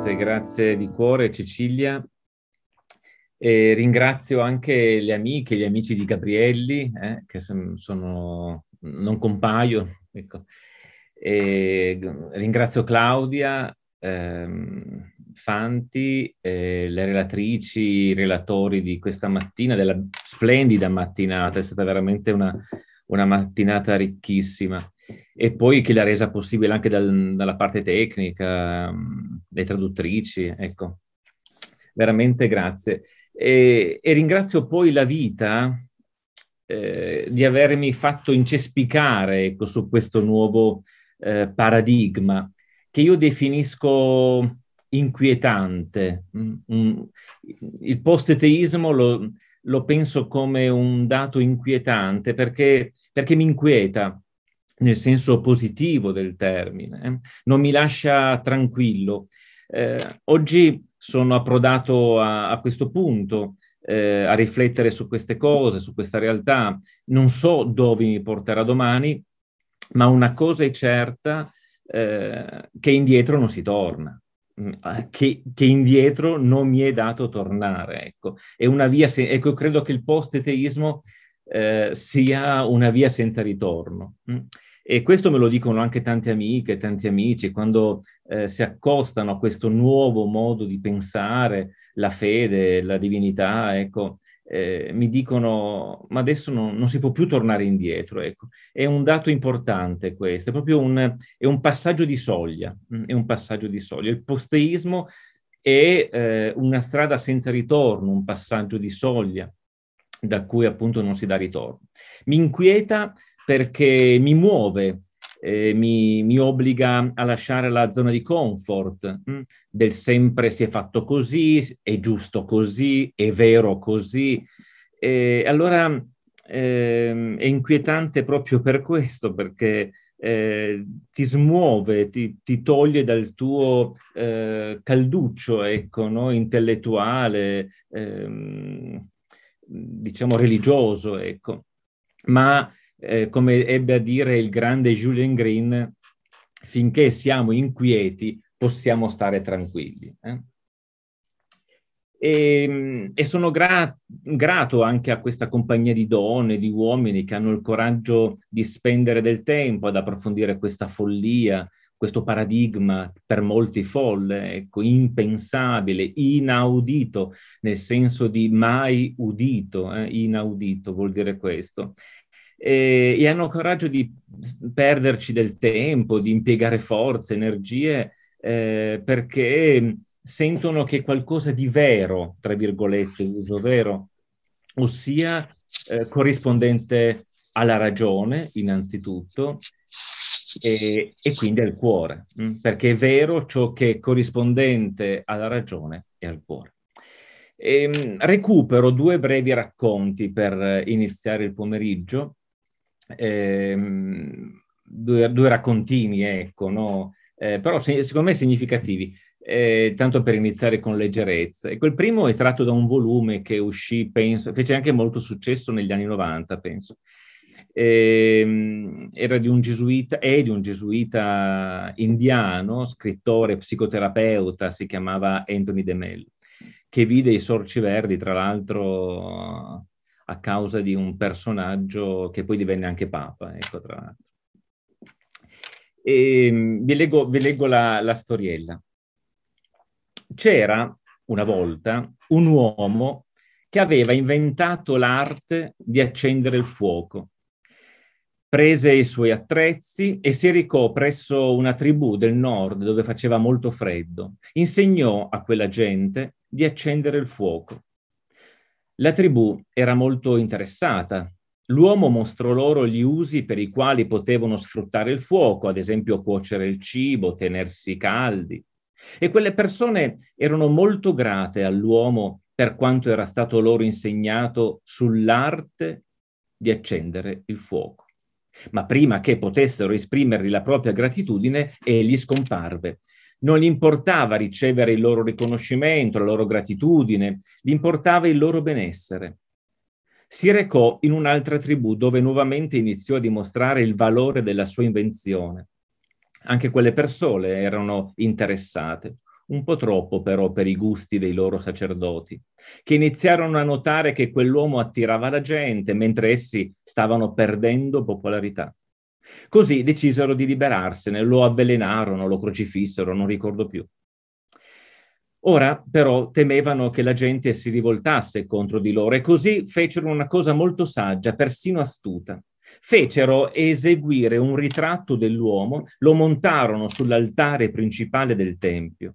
grazie, grazie di cuore Cecilia. E ringrazio anche le amiche, gli amici di Gabrielli, eh, che sono, non compaio. Ecco. ringrazio Claudia, ehm, Fanti, eh, le relatrici, i relatori di questa mattina, della splendida mattinata. È stata veramente una, una mattinata ricchissima e poi che l'ha resa possibile anche dal, dalla parte tecnica, mm, le traduttrici, ecco. Veramente grazie. E, e ringrazio poi la vita eh, di avermi fatto incespicare ecco, su questo nuovo eh, paradigma che io definisco inquietante. Mm, mm, il post-teismo lo, lo penso come un dato inquietante perché, perché mi inquieta, nel senso positivo del termine, eh, non mi lascia tranquillo. Eh, oggi sono approdato a, a questo punto, eh, a riflettere su queste cose, su questa realtà. Non so dove mi porterà domani, ma una cosa è certa, eh, che indietro non si torna. Mm, eh, che, che, indietro non mi è dato tornare. Ecco, è una via, se, ecco, credo che il post-teismo eh, sia una via senza ritorno. Mm. E questo me lo dicono anche tante amiche, tanti amici, quando eh, si accostano a questo nuovo modo di pensare, la fede, la divinità, ecco, eh, mi dicono, ma adesso non, non, si può più tornare indietro. Ecco. È un dato importante questo, è proprio un, è un passaggio di soglia, mm, è un passaggio di soglia. Il posteismo è eh, una strada senza ritorno, un passaggio di soglia da cui appunto non si dà ritorno. Mi inquieta perché mi muove, eh, mi, mi, obbliga a lasciare la zona di comfort mh? Mm, del sempre si è fatto così, è giusto così, è vero così. E allora eh, è inquietante proprio per questo, perché eh, ti smuove, ti, ti, toglie dal tuo eh, calduccio ecco, no? intellettuale, ehm, diciamo religioso. Ecco. Ma eh, come ebbe a dire il grande Julian Green, finché siamo inquieti possiamo stare tranquilli. Eh? E, ehm, e, sono gra- grato anche a questa compagnia di donne, di uomini che hanno il coraggio di spendere del tempo ad approfondire questa follia, questo paradigma per molti folle, ecco, impensabile, inaudito, nel senso di mai udito, eh? inaudito vuol dire questo e, e hanno coraggio di perderci del tempo, di impiegare forze, energie, eh, perché sentono che qualcosa di vero, tra virgolette, uso vero, ossia eh, corrispondente alla ragione innanzitutto e, e, quindi al cuore, mm, perché è vero ciò che è corrispondente alla ragione e al cuore. E, ehm, recupero due brevi racconti per eh, iniziare il pomeriggio eh, due, due, raccontini, ecco, no? eh, però se, secondo me significativi, eh, tanto per iniziare con leggerezza. E quel primo è tratto da un volume che uscì, penso, fece anche molto successo negli anni 90, penso. Ehm, era di un gesuita, è di un gesuita indiano, scrittore, psicoterapeuta, si chiamava Anthony De Mello che vide i sorci verdi, tra l'altro a causa di un personaggio che poi divenne anche papa, ecco tra l'altro. E, ehm, vi leggo, vi leggo la, la storiella. C'era una volta un uomo che aveva inventato l'arte di accendere il fuoco. Prese i suoi attrezzi e si recò presso una tribù del nord dove faceva molto freddo. Insegnò a quella gente di accendere il fuoco. La tribù era molto interessata. L'uomo mostrò loro gli usi per i quali potevano sfruttare il fuoco, ad esempio cuocere il cibo, tenersi caldi. E quelle persone erano molto grate all'uomo per quanto era stato loro insegnato sull'arte di accendere il fuoco. Ma prima che potessero esprimergli la propria gratitudine, egli scomparve non gli importava ricevere il loro riconoscimento, la loro gratitudine, gli importava il loro benessere. Si recò in un'altra tribù dove nuovamente iniziò a dimostrare il valore della sua invenzione. Anche quelle persone erano interessate, un po' troppo però per i gusti dei loro sacerdoti, che iniziarono a notare che quell'uomo attirava la gente mentre essi stavano perdendo popolarità. Così decisero di liberarsene, lo avvelenarono, lo crocifissero, non ricordo più. Ora però temevano che la gente si rivoltasse contro di loro e così fecero una cosa molto saggia, persino astuta. Fecero eseguire un ritratto dell'uomo, lo montarono sull'altare principale del Tempio.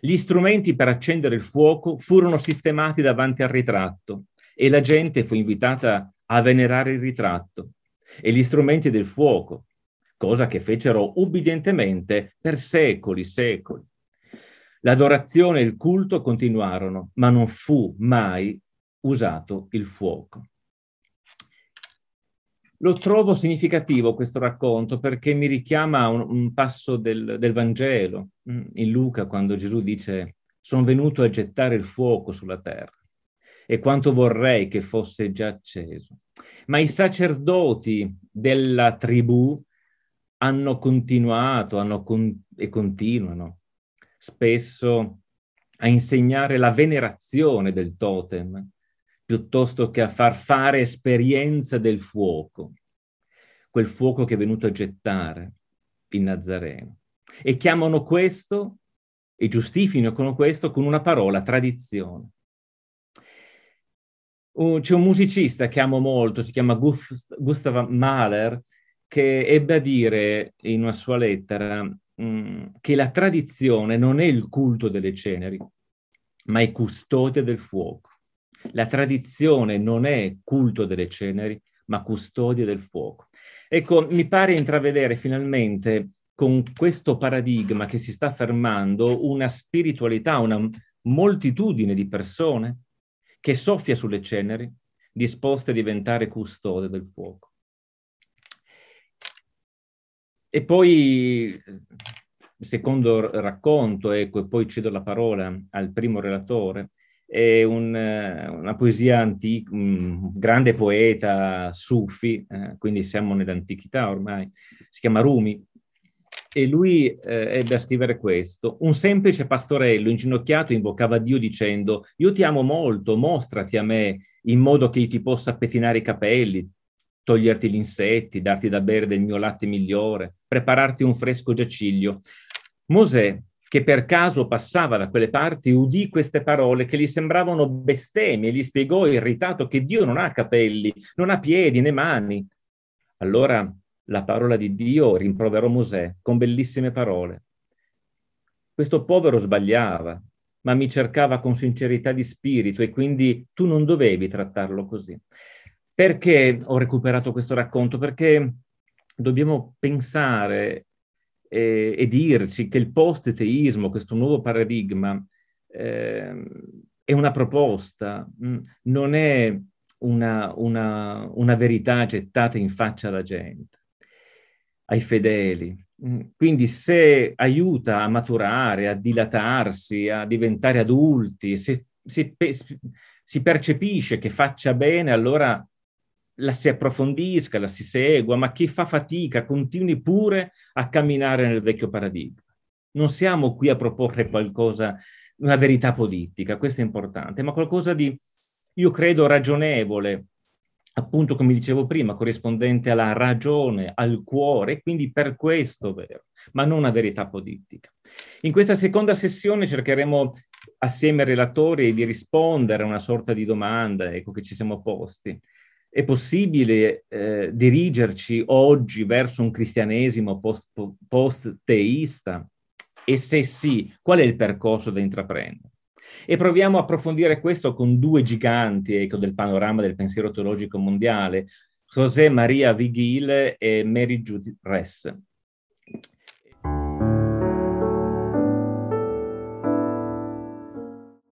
Gli strumenti per accendere il fuoco furono sistemati davanti al ritratto e la gente fu invitata a venerare il ritratto e gli strumenti del fuoco, cosa che fecero ubbidientemente per secoli, secoli. L'adorazione e il culto continuarono, ma non fu mai usato il fuoco. Lo trovo significativo questo racconto perché mi richiama a un, un, passo del, del Vangelo, mm, in Luca, quando Gesù dice sono venuto a gettare il fuoco sulla terra e quanto vorrei che fosse già acceso. Ma i sacerdoti della tribù hanno continuato hanno con- e continuano spesso a insegnare la venerazione del totem piuttosto che a far fare esperienza del fuoco, quel fuoco che è venuto a gettare il Nazareno. E chiamano questo e giustificano questo con una parola, tradizione uh, c'è un musicista che amo molto, si chiama Gust- Gustav Mahler, che ebbe a dire in una sua lettera mm, che la tradizione non è il culto delle ceneri, ma è custode del fuoco. La tradizione non è culto delle ceneri, ma custode del fuoco. Ecco, mi pare intravedere finalmente con questo paradigma che si sta affermando una spiritualità, una moltitudine di persone che soffia sulle ceneri, disposte a diventare custode del fuoco. E poi, secondo racconto, ecco, e poi cedo la parola al primo relatore, è un, eh, una poesia antica, un grande poeta sufi, eh, quindi siamo nell'antichità ormai, si chiama Rumi, e lui eh, ebbe a scrivere questo. Un semplice pastorello inginocchiato invocava Dio dicendo io ti amo molto, mostrati a me in modo che io ti possa pettinare i capelli, toglierti gli insetti, darti da bere del mio latte migliore, prepararti un fresco giaciglio. Mosè, che per caso passava da quelle parti, udì queste parole che gli sembravano bestemmie e gli spiegò irritato che Dio non ha capelli, non ha piedi né mani. Allora la parola di Dio rimproverò Mosè con bellissime parole. Questo povero sbagliava, ma mi cercava con sincerità di spirito e quindi tu non dovevi trattarlo così. Perché ho recuperato questo racconto? Perché dobbiamo pensare e, eh, e dirci che il post-teismo, questo nuovo paradigma, eh, è una proposta, mm, non è una, una, una verità gettata in faccia alla gente ai fedeli. Mm, quindi se aiuta a maturare, a dilatarsi, a diventare adulti, se, se si percepisce che faccia bene, allora la si approfondisca, la si segua, ma chi fa fatica continui pure a camminare nel vecchio paradigma. Non siamo qui a proporre qualcosa, una verità politica, questo è importante, ma qualcosa di, io credo, ragionevole, appunto come dicevo prima, corrispondente alla ragione, al cuore, quindi per questo vero, ma non a verità politica. In questa seconda sessione cercheremo assieme ai relatori di rispondere a una sorta di domanda ecco, che ci siamo posti. È possibile eh, dirigerci oggi verso un cristianesimo post-teista? E se sì, qual è il percorso da intraprendere? E proviamo a approfondire questo con due giganti ecco, del panorama del pensiero teologico mondiale, José María Vigil e Mary Judith Ress.